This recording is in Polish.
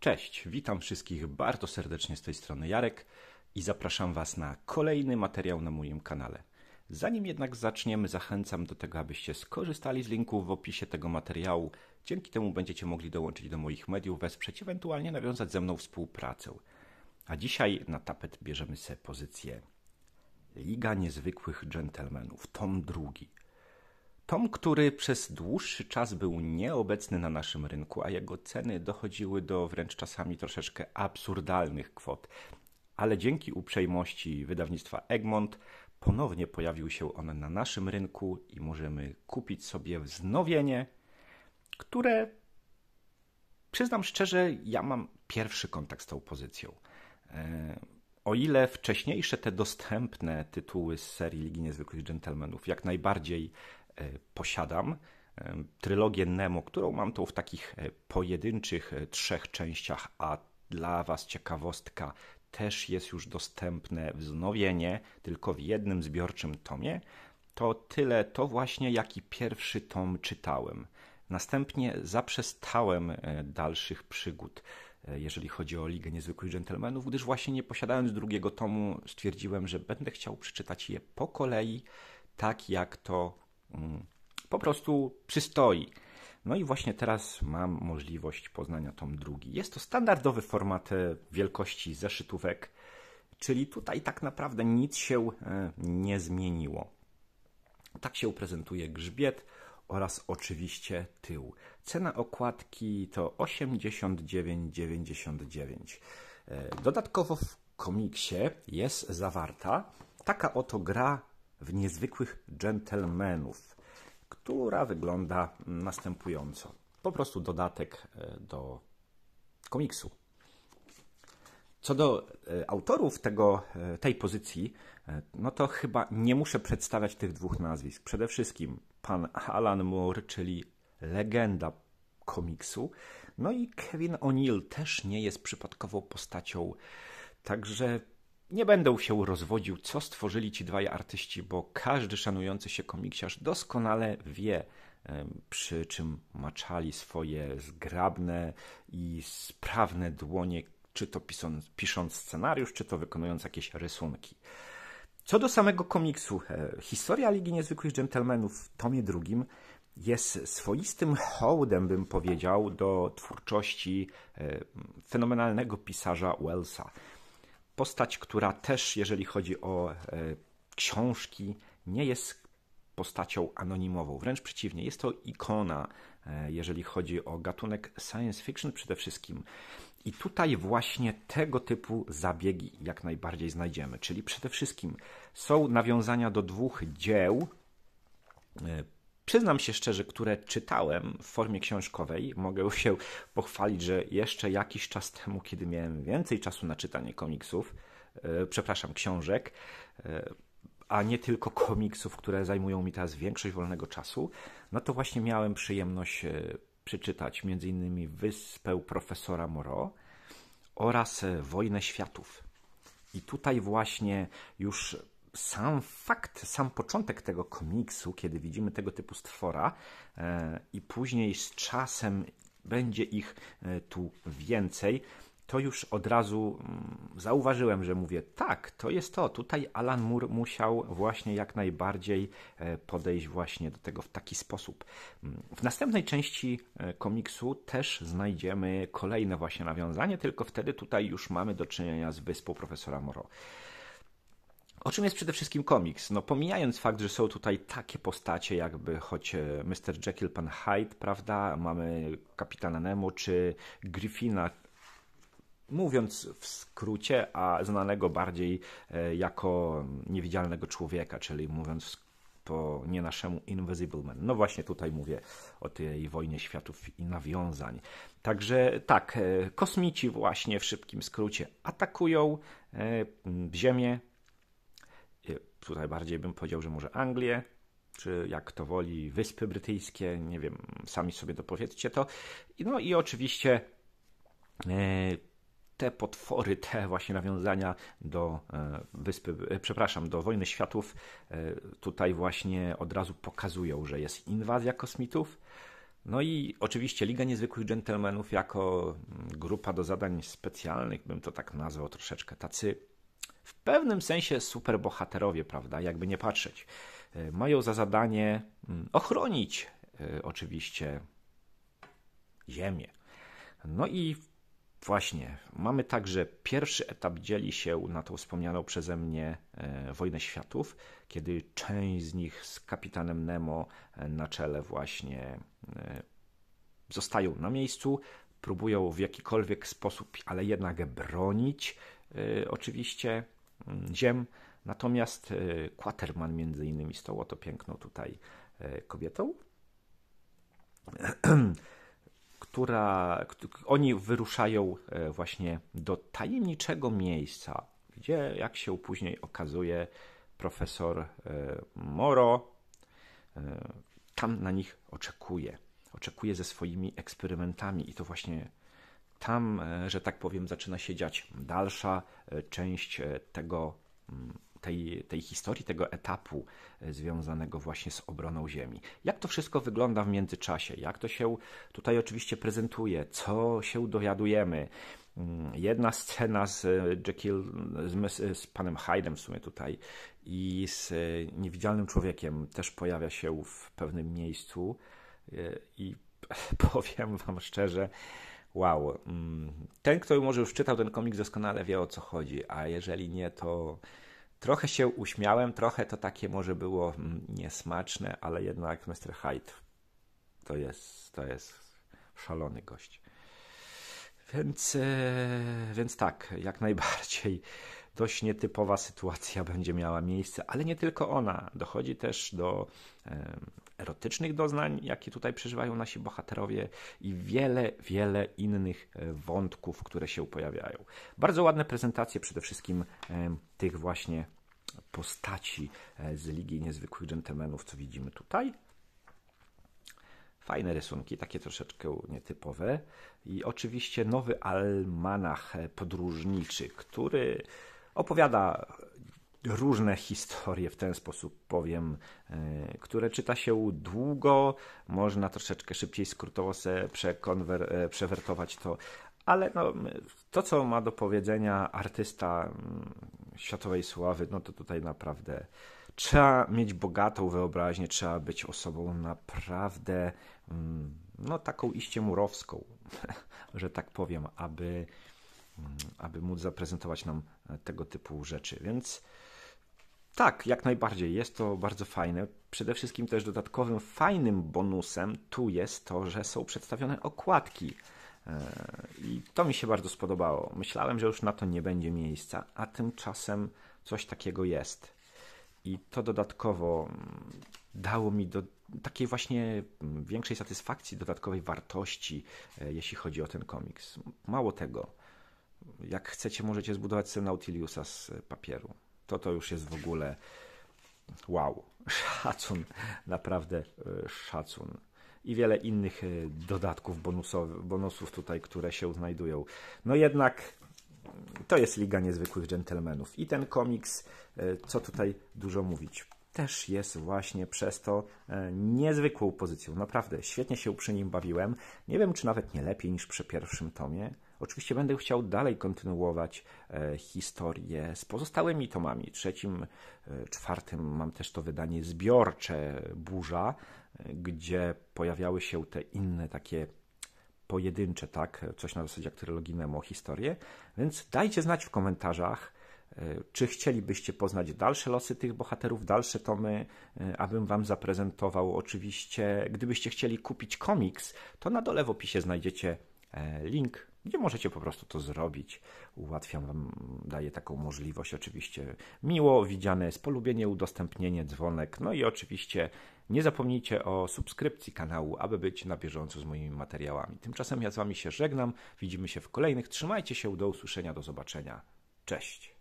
Cześć, witam wszystkich bardzo serdecznie z tej strony Jarek i zapraszam Was na kolejny materiał na moim kanale. Zanim jednak zaczniemy, zachęcam do tego, abyście skorzystali z linku w opisie tego materiału. Dzięki temu będziecie mogli dołączyć do moich mediów, wesprzeć, ewentualnie nawiązać ze mną współpracę. A dzisiaj na tapet bierzemy sobie pozycję Liga Niezwykłych Dżentelmenów, tom drugi – Tom, który przez dłuższy czas był nieobecny na naszym rynku, a jego ceny dochodziły do wręcz czasami troszeczkę absurdalnych kwot. Ale dzięki uprzejmości wydawnictwa Egmont ponownie pojawił się on na naszym rynku i możemy kupić sobie wznowienie, które przyznam szczerze, ja mam pierwszy kontakt z tą pozycją. E, o ile wcześniejsze te dostępne tytuły z serii Ligi Niezwykłych Gentlemanów jak najbardziej E, posiadam. E, trylogię Nemo, którą mam tą w takich e, pojedynczych trzech częściach, a dla Was ciekawostka też jest już dostępne wznowienie, tylko w jednym zbiorczym tomie. To tyle, to właśnie jaki pierwszy tom czytałem. Następnie zaprzestałem dalszych przygód, jeżeli chodzi o Ligę Niezwykłych Gentlemanów, gdyż właśnie nie posiadając drugiego tomu, stwierdziłem, że będę chciał przeczytać je po kolei, tak jak to Mm. po prostu przystoi. No i właśnie teraz mam możliwość poznania tom drugi. Jest to standardowy format e, wielkości zeszytówek, czyli tutaj tak naprawdę nic się e, nie zmieniło. Tak się prezentuje grzbiet oraz oczywiście tył. Cena okładki to 89,99. E, dodatkowo w komiksie jest zawarta taka oto gra w niezwykłych dżentelmenów, która wygląda następująco. Po prostu dodatek e, do komiksu. Co do e, autorów tego, e, tej pozycji, no to chyba nie muszę przedstawiać tych dwóch nazwisk. Przede wszystkim pan Alan Moore, czyli legenda komiksu, no i Kevin O'Neill też nie jest przypadkową postacią. Także nie będę się rozwodził, co stworzyli ci dwaj artyści, bo każdy szanujący się komiksiarz doskonale wie, przy czym maczali swoje zgrabne i sprawne dłonie, czy to pisząc, pisząc scenariusz, czy to wykonując jakieś rysunki. Co do samego komiksu, e, historia Ligi Niezwykłych Dżentelmenów w tomie drugim jest swoistym hołdem, bym powiedział, do twórczości e, fenomenalnego pisarza Wellsa. Postać, która też, jeżeli chodzi o e, książki, nie jest postacią anonimową. Wręcz przeciwnie, jest to ikona, e, jeżeli chodzi o gatunek science fiction przede wszystkim. I tutaj właśnie tego typu zabiegi jak najbardziej znajdziemy. Czyli przede wszystkim są nawiązania do dwóch dzieł e, przyznam się szczerze, które czytałem w formie książkowej, mogę się pochwalić, że jeszcze jakiś czas temu, kiedy miałem więcej czasu na czytanie komiksów, e, przepraszam, książek, e, a nie tylko komiksów, które zajmują mi teraz większość wolnego czasu, no to właśnie miałem przyjemność e, przeczytać m.in. Wyspę profesora Moreau oraz Wojnę Światów. I tutaj właśnie już sam fakt, sam początek tego komiksu, kiedy widzimy tego typu stwora e, i później z czasem będzie ich e, tu więcej, to już od razu mm, zauważyłem, że mówię tak, to jest to. Tutaj Alan Moore musiał właśnie jak najbardziej e, podejść właśnie do tego w taki sposób. Mm, w następnej części komiksu też znajdziemy kolejne właśnie nawiązanie, tylko wtedy tutaj już mamy do czynienia z wyspą profesora Moro. O czym jest przede wszystkim komiks? No pomijając fakt, że są tutaj takie postacie jakby choć e, Mr. Jekyll, Pan Hyde, prawda? Mamy Kapitana Nemo czy Griffina, mówiąc w skrócie, a znanego bardziej e, jako niewidzialnego człowieka, czyli mówiąc po nie naszemu Invisible Man. No właśnie tutaj mówię o tej wojnie światów i nawiązań. Także tak, e, kosmici właśnie w szybkim skrócie atakują Ziemię, Y, tutaj bardziej bym powiedział, że może Anglię, czy jak to woli, Wyspy Brytyjskie, nie wiem, sami sobie dopowiedzcie to. No i oczywiście e, te potwory, te właśnie nawiązania do e, wyspy, e, przepraszam, do wojny światów tutaj właśnie od razu pokazują, że jest inwazja kosmitów. No i oczywiście Liga Niezwykłych Dżentelmenów jako grupa do zadań specjalnych, bym to tak nazwał troszeczkę, tacy w pewnym sensie superbohaterowie, prawda? Jakby nie patrzeć. E, mają za zadanie mm, ochronić e, oczywiście Ziemię. No i właśnie, mamy także pierwszy etap dzieli się na tą wspomnianą przeze mnie e, wojnę światów, kiedy część z nich z kapitanem Nemo na czele właśnie zostają na miejscu, próbują w jakikolwiek sposób, ale jednak bronić oczywiście Mm, ziem. Natomiast e, Quaterman między innymi tą oto piękną tutaj e, kobietą, która, oni wyruszają e, właśnie do tajemniczego miejsca, gdzie, jak się później okazuje, profesor Moro tam na nich oczekuje. Oczekuje ze swoimi eksperymentami i to właśnie tam, e, że tak powiem, zaczyna się dziać dalsza e, część e, tego, mm, tej, tej historii, tego etapu związanego właśnie z obroną Ziemi. Jak to wszystko wygląda w międzyczasie? Jak to się tutaj oczywiście prezentuje? Co się dowiadujemy? Mm, jedna scena z Jekyll, z, z panem Hyde'em w sumie tutaj i z niewidzialnym człowiekiem też pojawia się w pewnym miejscu i powiem wam szczerze, wow, mm, ten, kto może już czytał ten komik, doskonale wie o co chodzi, a jeżeli nie, to trochę się uśmiałem, trochę to takie może było mm, niesmaczne, ale jednak Mr. Hyde to jest, to jest szalony gość. Więc, e, więc tak, jak najbardziej dość nietypowa sytuacja będzie miała miejsce, ale nie tylko ona. Dochodzi też do erotycznych doznań, jakie tutaj przeżywają nasi bohaterowie i wiele, wiele innych e, wątków, które się pojawiają. Bardzo ładne prezentacje przede wszystkim tych właśnie postaci e, z Ligi Niezwykłych Dżentelmenów, co widzimy tutaj. Fajne rysunki, takie troszeczkę nietypowe. I oczywiście nowy almanach podróżniczy, który Opowiada różne historie w ten sposób powiem, e, które czyta się długo, można troszeczkę szybciej skrótowo se e, przewertować to, ale no, to, co ma do powiedzenia artysta mm, światowej sławy, no to tutaj naprawdę trzeba mieć bogatą wyobraźnię, trzeba być osobą naprawdę mm, no taką iście murowską, że tak powiem, aby Mm, aby móc zaprezentować nam e, tego typu rzeczy. Więc tak, jak najbardziej jest to bardzo fajne. Przede wszystkim też dodatkowym fajnym bonusem tu jest to, że są przedstawione okładki. E, I to mi się bardzo spodobało. Myślałem, że już na to nie będzie miejsca, a tymczasem coś takiego jest. I to dodatkowo mm, dało mi do takiej właśnie mm, większej satysfakcji, dodatkowej wartości, e, jeśli chodzi o ten komiks. Mało tego, jak chcecie, możecie zbudować sobie Nautiliusa z e, papieru. To to już jest w ogóle wow. Szacun, naprawdę e, szacun. I wiele innych e, dodatków, bonusowych, bonusów tutaj, które się znajdują. No jednak mm, to jest Liga Niezwykłych Dżentelmenów. I ten komiks, co tutaj dużo mówić, też jest właśnie przez to niezwykłą pozycją. Naprawdę, świetnie się przy nim bawiłem. Nie wiem, czy nawet nie lepiej niż przy pierwszym tomie. Oczywiście będę chciał dalej kontynuować e, historię z pozostałymi tomami. Trzecim, e, czwartym mam też to wydanie zbiorcze Burza, e, gdzie pojawiały się te inne takie pojedyncze, tak? Coś na zasadzie jak trylogii Nemo historie. Więc dajcie znać w komentarzach, czy chcielibyście poznać dalsze losy tych bohaterów, dalsze tomy, abym Wam zaprezentował? Oczywiście, gdybyście chcieli kupić komiks, to na dole w opisie znajdziecie link gdzie możecie po prostu to zrobić. Ułatwiam Wam, daję taką możliwość. Oczywiście miło widziane jest polubienie, udostępnienie, dzwonek. No i oczywiście nie zapomnijcie o subskrypcji kanału, aby być na bieżąco z moimi materiałami. Tymczasem ja z Wami się żegnam, widzimy się w kolejnych. Trzymajcie się, do usłyszenia, do zobaczenia. Cześć!